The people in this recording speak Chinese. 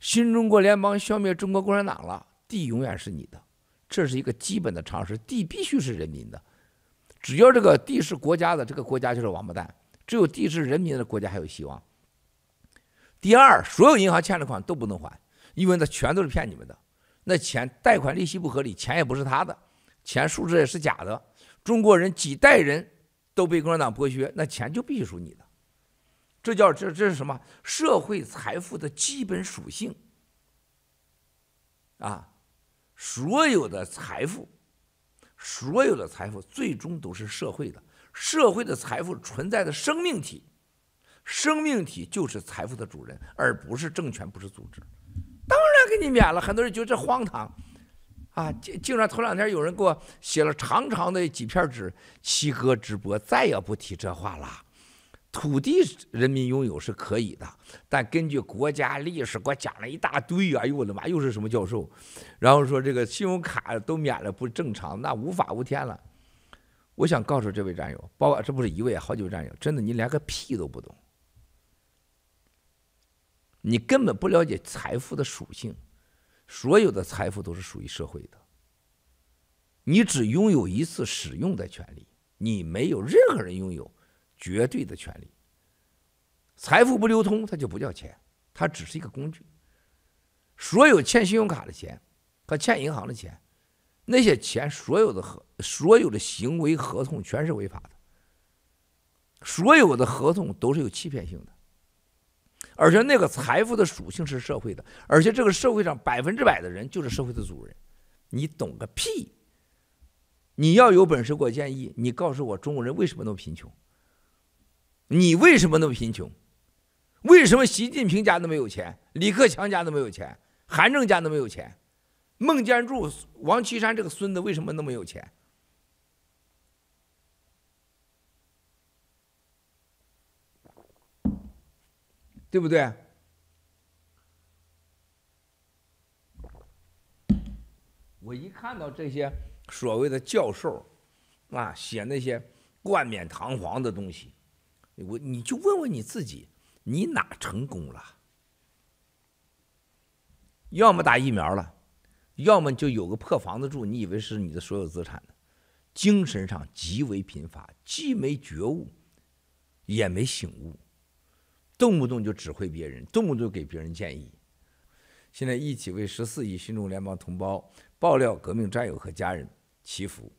新中国联邦消灭中国共产党了，地永远是你的，这是一个基本的常识。地必须是人民的，只要这个地是国家的，这个国家就是王八蛋。只有地是人民的国家还有希望。第二，所有银行欠的款都不能还，因为那全都是骗你们的。那钱贷款利息不合理，钱也不是他的，钱数字也是假的。中国人几代人都被共产党剥削，那钱就必须属你的。这叫这这是什么社会财富的基本属性啊！所有的财富，所有的财富最终都是社会的，社会的财富存在的生命体，生命体就是财富的主人，而不是政权，不是组织。当然给你免了，很多人觉得这荒唐啊！竟竟然头两天有人给我写了长长的几片纸，七哥直播再也不提这话了。土地人民拥有是可以的，但根据国家历史给我讲了一大堆。哎呦，我的妈，又是什么教授？然后说这个信用卡都免了不正常，那无法无天了。我想告诉这位战友，包括这不是一位，好几位战友，真的你连个屁都不懂，你根本不了解财富的属性。所有的财富都是属于社会的，你只拥有一次使用的权利，你没有任何人拥有。绝对的权利，财富不流通，它就不叫钱，它只是一个工具。所有欠信用卡的钱和欠银行的钱，那些钱所有的合所有的行为合同全是违法的，所有的合同都是有欺骗性的。而且那个财富的属性是社会的，而且这个社会上百分之百的人就是社会的主人，你懂个屁！你要有本事给我建议，你告诉我中国人为什么那么贫穷。你为什么那么贫穷？为什么习近平家那么有钱？李克强家那么有钱？韩正家那么有钱？孟建柱、王岐山这个孙子为什么那么有钱？对不对？我一看到这些所谓的教授，啊，写那些冠冕堂皇的东西。我你就问问你自己，你哪成功了？要么打疫苗了，要么就有个破房子住。你以为是你的所有资产呢？精神上极为贫乏，既没觉悟，也没醒悟，动不动就指挥别人，动不动给别人建议。现在一起为十四亿新中联邦同胞、爆料革命战友和家人祈福。